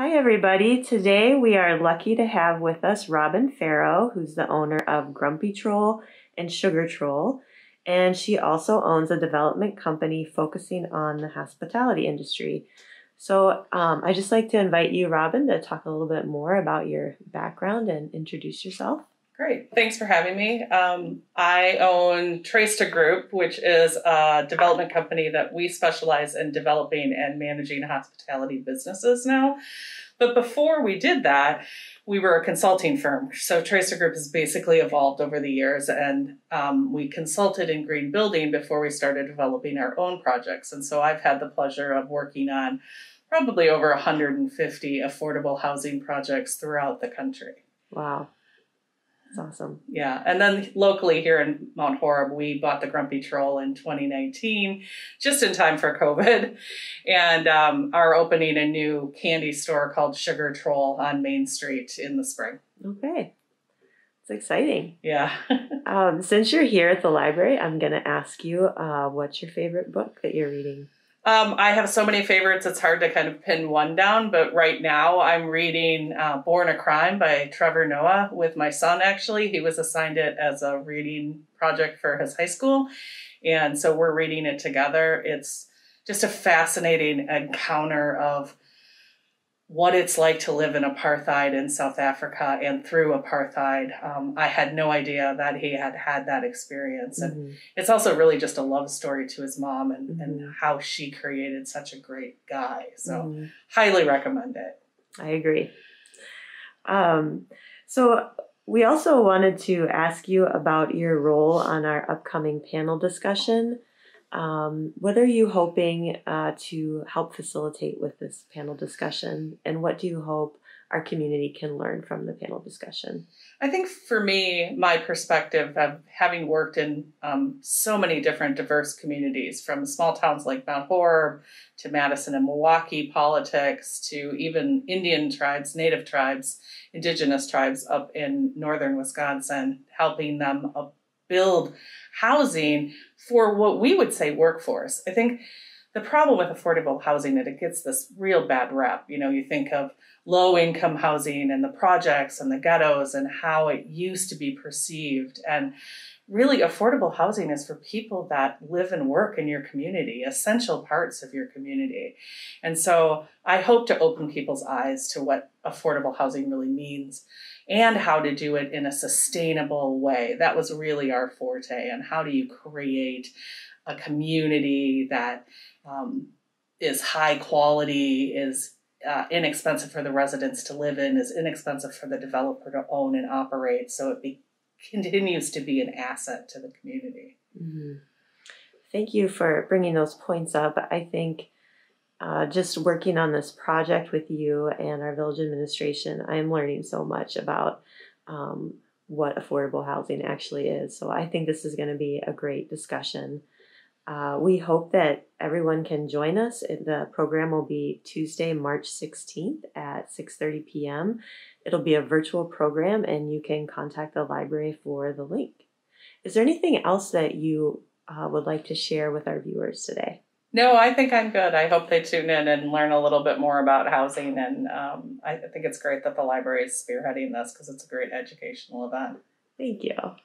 Hi, everybody. Today we are lucky to have with us Robin Farrow, who's the owner of Grumpy Troll and Sugar Troll. And she also owns a development company focusing on the hospitality industry. So um, I just like to invite you, Robin, to talk a little bit more about your background and introduce yourself. Great. Thanks for having me. Um, I own Trace to Group, which is a development company that we specialize in developing and managing hospitality businesses now. But before we did that, we were a consulting firm. So Tracer Group has basically evolved over the years, and um, we consulted in green building before we started developing our own projects. And so I've had the pleasure of working on probably over 150 affordable housing projects throughout the country. Wow. That's awesome. Yeah. And then locally here in Mount Horeb, we bought the Grumpy Troll in 2019, just in time for COVID, and um, are opening a new candy store called Sugar Troll on Main Street in the spring. Okay. It's exciting. Yeah. um, since you're here at the library, I'm going to ask you uh, what's your favorite book that you're reading? Um, I have so many favorites, it's hard to kind of pin one down. But right now, I'm reading uh, Born a Crime by Trevor Noah with my son, actually. He was assigned it as a reading project for his high school. And so we're reading it together. It's just a fascinating encounter of what it's like to live in apartheid in South Africa and through apartheid. Um, I had no idea that he had had that experience. And mm-hmm. it's also really just a love story to his mom and, mm-hmm. and how she created such a great guy. So, mm-hmm. highly recommend it. I agree. Um, so, we also wanted to ask you about your role on our upcoming panel discussion. Um, what are you hoping uh, to help facilitate with this panel discussion, and what do you hope our community can learn from the panel discussion? I think for me, my perspective of having worked in um, so many different diverse communities, from small towns like Mount Horeb to Madison and Milwaukee politics to even Indian tribes, Native tribes, Indigenous tribes up in northern Wisconsin, helping them up build housing for what we would say workforce. I think the problem with affordable housing is it gets this real bad rap. You know, you think of low income housing and the projects and the ghettos and how it used to be perceived. And really, affordable housing is for people that live and work in your community, essential parts of your community. And so I hope to open people's eyes to what affordable housing really means and how to do it in a sustainable way. That was really our forte and how do you create a community that um, is high quality, is uh, inexpensive for the residents to live in, is inexpensive for the developer to own and operate. So it be, continues to be an asset to the community. Mm-hmm. Thank you for bringing those points up. I think. Uh, just working on this project with you and our village administration, I am learning so much about um, what affordable housing actually is. So I think this is going to be a great discussion. Uh, we hope that everyone can join us. The program will be Tuesday, March 16th at 6:30 p.m. It'll be a virtual program, and you can contact the library for the link. Is there anything else that you uh, would like to share with our viewers today? No, I think I'm good. I hope they tune in and learn a little bit more about housing. And um, I think it's great that the library is spearheading this because it's a great educational event. Thank you.